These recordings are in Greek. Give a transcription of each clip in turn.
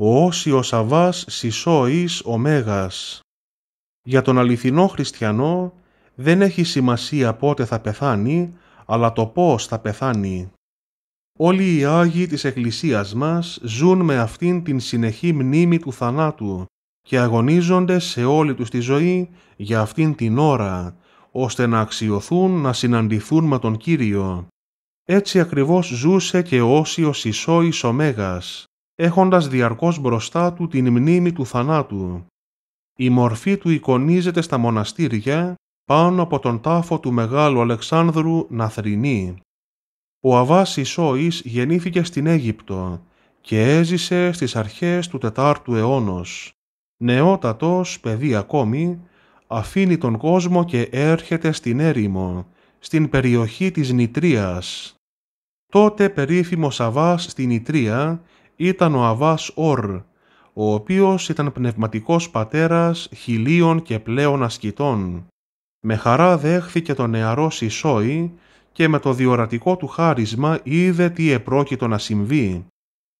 ο όσιος αβάς εις ο Για τον αληθινό χριστιανό δεν έχει σημασία πότε θα πεθάνει, αλλά το πώς θα πεθάνει. Όλοι οι Άγιοι της Εκκλησίας μας ζουν με αυτήν την συνεχή μνήμη του θανάτου και αγωνίζονται σε όλη τους τη ζωή για αυτήν την ώρα, ώστε να αξιωθούν να συναντηθούν με τον Κύριο. Έτσι ακριβώς ζούσε και ο Όσιος ο έχοντας διαρκώς μπροστά του την μνήμη του θανάτου. Η μορφή του εικονίζεται στα μοναστήρια πάνω από τον τάφο του Μεγάλου Αλεξάνδρου Ναθρινή. Ο Αβάς Ισόης γεννήθηκε στην Αίγυπτο και έζησε στις αρχές του 4ου αιώνος. Νεότατος, παιδί ακόμη, αφήνει τον κόσμο και έρχεται στην έρημο, στην περιοχή της Νητρίας. Τότε περίφημος Αβάς στη Νητρία ήταν ο Αβάς Ορ, ο οποίος ήταν πνευματικός πατέρας χιλίων και πλέον ασκητών. Με χαρά δέχθηκε τον νεαρό Σισόη και με το διορατικό του χάρισμα είδε τι επρόκειτο να συμβεί.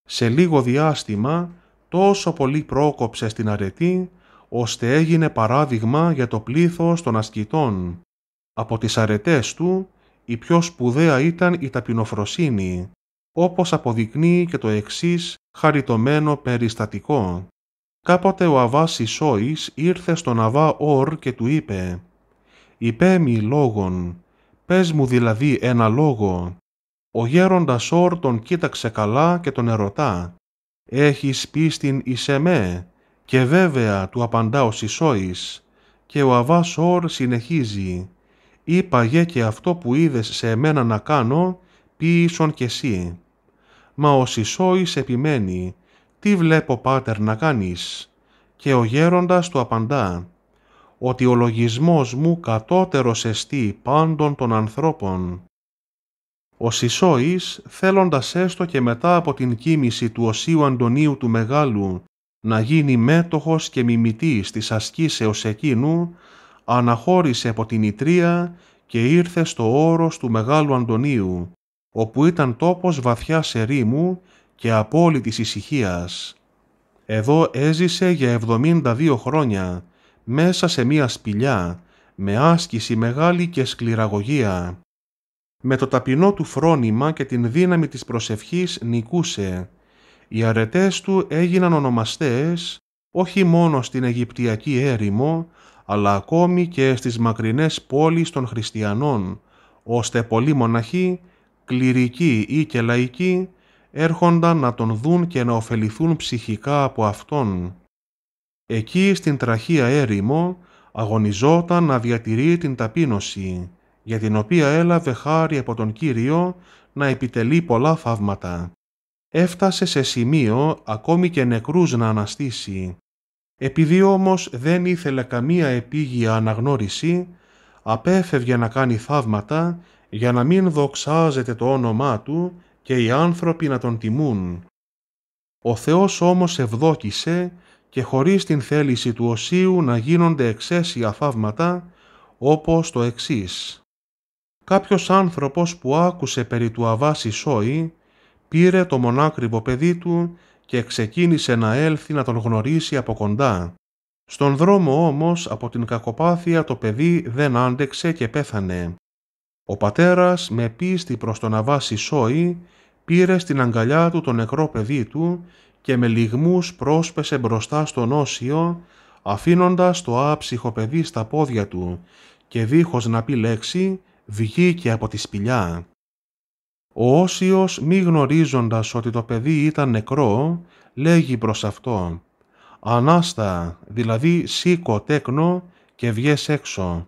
Σε λίγο διάστημα τόσο πολύ πρόκοψε στην αρετή, ώστε έγινε παράδειγμα για το πλήθος των ασκητών. Από τις αρετές του, η πιο σπουδαία ήταν η ταπεινοφροσύνη όπως αποδεικνύει και το εξής χαριτωμένο περιστατικό. Κάποτε ο Αβάς Ισόης ήρθε στον Αβά Ορ και του είπε «Υπέμι λόγον, πες μου δηλαδή ένα λόγο». Ο γέροντας Ορ τον κοίταξε καλά και τον ερωτά «Έχεις πίστην εις εμέ» και βέβαια του απαντά ο Σισόης και ο Αβάς Ορ συνεχίζει «Είπα γε και αυτό που είδες σε εμένα να κάνω ποιήσον κι εσύ. Μα ο Σισόης επιμένει, τι βλέπω πάτερ να κάνεις. Και ο γέροντας του απαντά, ότι ο λογισμός μου κατώτερος εστί πάντων των ανθρώπων. Ο Σισόης, θέλοντας έστω και μετά από την κίνηση του Οσίου Αντωνίου του Μεγάλου να γίνει μέτοχος και μιμητής της ασκήσεως εκείνου, αναχώρησε από την Ιτρία και ήρθε στο όρος του Μεγάλου Αντωνίου, όπου ήταν τόπος βαθιά ερήμου και απόλυτης ησυχίας. Εδώ έζησε για 72 χρόνια, μέσα σε μία σπηλιά, με άσκηση μεγάλη και σκληραγωγία. Με το ταπεινό του φρόνημα και την δύναμη της προσευχής νικούσε. Οι αρετές του έγιναν ονομαστές όχι μόνο στην Αιγυπτιακή έρημο, αλλά ακόμη και στις μακρινές πόλεις των χριστιανών, ώστε πολλοί μοναχοί κληρικοί ή και λαϊκοί, έρχονταν να τον δουν και να ωφεληθούν ψυχικά από αυτόν. Εκεί στην τραχία έρημο αγωνιζόταν να διατηρεί την ταπείνωση, για την οποία έλαβε χάρη από τον Κύριο να επιτελεί πολλά θαύματα. Έφτασε σε σημείο ακόμη και νεκρούς να αναστήσει. Επειδή όμως δεν ήθελε καμία επίγεια αναγνώριση, απέφευγε να κάνει θαύματα για να μην δοξάζεται το όνομά του και οι άνθρωποι να τον τιμούν. Ο Θεός όμως ευδόκησε και χωρίς την θέληση του Οσίου να γίνονται εξαίσια θαύματα, όπως το εξής. Κάποιος άνθρωπος που άκουσε περί του Αβάση Σόη, πήρε το μονάκριβο παιδί του και ξεκίνησε να έλθει να τον γνωρίσει από κοντά. Στον δρόμο όμως από την κακοπάθεια το παιδί δεν άντεξε και πέθανε. Ο πατέρας με πίστη προς τον Αβά Σισόη πήρε στην αγκαλιά του το νεκρό παιδί του και με λιγμούς πρόσπεσε μπροστά στον Όσιο, αφήνοντας το άψυχο παιδί στα πόδια του και δίχως να πει λέξη βγήκε από τη σπηλιά. Ο Όσιος μη γνωρίζοντας ότι το παιδί ήταν νεκρό, λέγει προς αυτό «Ανάστα, δηλαδή σήκω τέκνο και βγες έξω».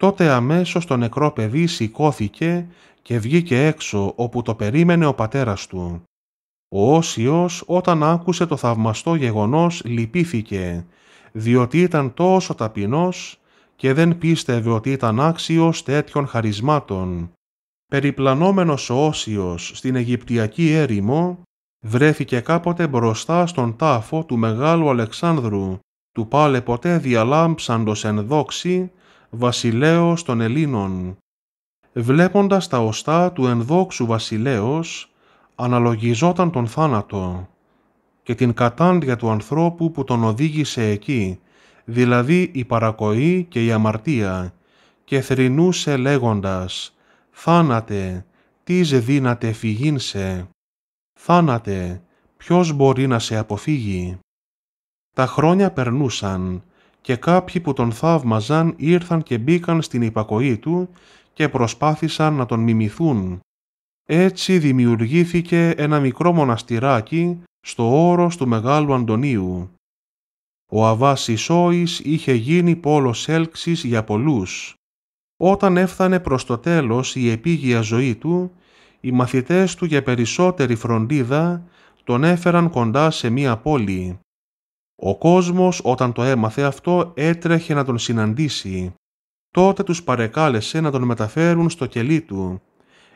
Τότε αμέσως το νεκρό παιδί σηκώθηκε και βγήκε έξω όπου το περίμενε ο πατέρας του. Ο Όσιος όταν άκουσε το θαυμαστό γεγονός λυπήθηκε, διότι ήταν τόσο ταπεινός και δεν πίστευε ότι ήταν άξιος τέτοιων χαρισμάτων. Περιπλανόμενος ο Όσιος στην Αιγυπτιακή έρημο, βρέθηκε κάποτε μπροστά στον τάφο του Μεγάλου Αλεξάνδρου, του πάλε ποτέ διαλάμψαντος εν δόξη βασιλέος των Ελλήνων. Βλέποντας τα οστά του ενδόξου βασιλέως, αναλογιζόταν τον θάνατο και την κατάντια του ανθρώπου που τον οδήγησε εκεί, δηλαδή η παρακοή και η αμαρτία, και θρηνούσε λέγοντας «Θάνατε, τι δύνατε φυγήν σε, θάνατε, ποιος μπορεί να σε αποφύγει». Τα χρόνια περνούσαν και κάποιοι που τον θαύμαζαν ήρθαν και μπήκαν στην υπακοή του και προσπάθησαν να τον μιμηθούν. Έτσι δημιουργήθηκε ένα μικρό μοναστηράκι στο όρος του Μεγάλου Αντωνίου. Ο Αβάς Ισόης είχε γίνει πόλος έλξης για πολλούς. Όταν έφτανε προς το τέλος η επίγεια ζωή του, οι μαθητές του για περισσότερη φροντίδα τον έφεραν κοντά σε μία πόλη. Ο κόσμος όταν το έμαθε αυτό έτρεχε να τον συναντήσει. Τότε τους παρεκάλεσε να τον μεταφέρουν στο κελί του.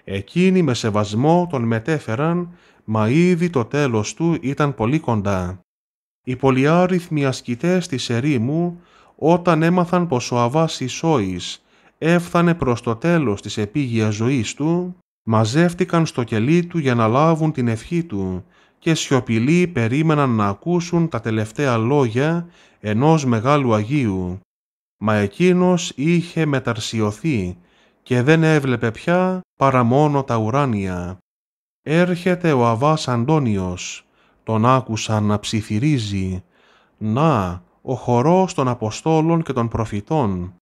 Εκείνοι με σεβασμό τον μετέφεραν, μα ήδη το τέλος του ήταν πολύ κοντά. Οι πολυάριθμοι ασκητές της ερήμου, όταν έμαθαν πως ο Αβάς Ισόης έφτανε προς το τέλος της επίγειας ζωής του, μαζεύτηκαν στο κελί του για να λάβουν την ευχή του και σιωπηλοί περίμεναν να ακούσουν τα τελευταία λόγια ενός μεγάλου Αγίου, μα εκείνος είχε μεταρσιωθεί και δεν έβλεπε πια παρά μόνο τα ουράνια. Έρχεται ο Αβάς Αντώνιος, τον άκουσαν να ψιθυρίζει, «Να, ο χορός των Αποστόλων και των Προφητών».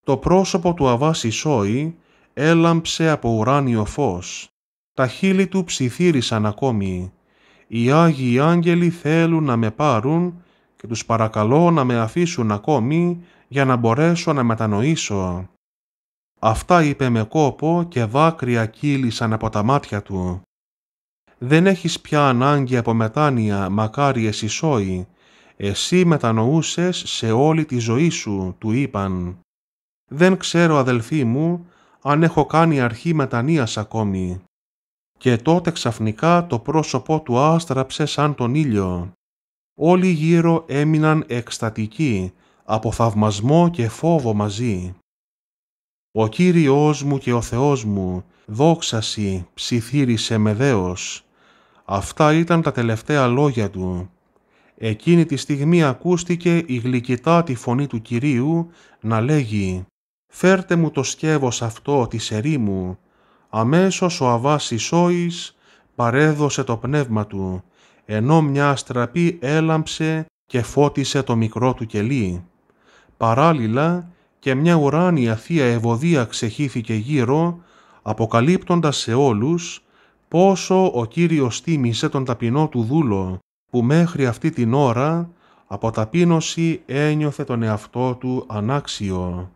Το πρόσωπο του Αβάς Ισόη έλαμψε από ουράνιο φως. Τα χείλη του ψιθύρισαν ακόμη οι Άγιοι Άγγελοι θέλουν να με πάρουν και τους παρακαλώ να με αφήσουν ακόμη για να μπορέσω να μετανοήσω. Αυτά είπε με κόπο και δάκρυα κύλησαν από τα μάτια του. Δεν έχεις πια ανάγκη από μετάνοια, μακάρι εσύ σώη. Εσύ μετανοούσες σε όλη τη ζωή σου, του είπαν. Δεν ξέρω, αδελφοί μου, αν έχω κάνει αρχή μετανοίας ακόμη και τότε ξαφνικά το πρόσωπό του άστραψε σαν τον ήλιο. Όλοι γύρω έμειναν εκστατικοί, από θαυμασμό και φόβο μαζί. «Ο Κύριος μου και ο Θεός μου, δόξαση, ψιθύρισε με δέος». Αυτά ήταν τα τελευταία λόγια του. Εκείνη τη στιγμή ακούστηκε η γλυκητά τη φωνή του Κυρίου να λέγει «Φέρτε μου το σκεύος αυτό της ερήμου, αμέσως ο Αβάς Ισόης παρέδωσε το πνεύμα του, ενώ μια αστραπή έλαμψε και φώτισε το μικρό του κελί. Παράλληλα και μια ουράνια θεία ευωδία ξεχύθηκε γύρω, αποκαλύπτοντας σε όλους πόσο ο Κύριος τίμησε τον ταπεινό του δούλο, που μέχρι αυτή την ώρα από ταπείνωση ένιωθε τον εαυτό του ανάξιο.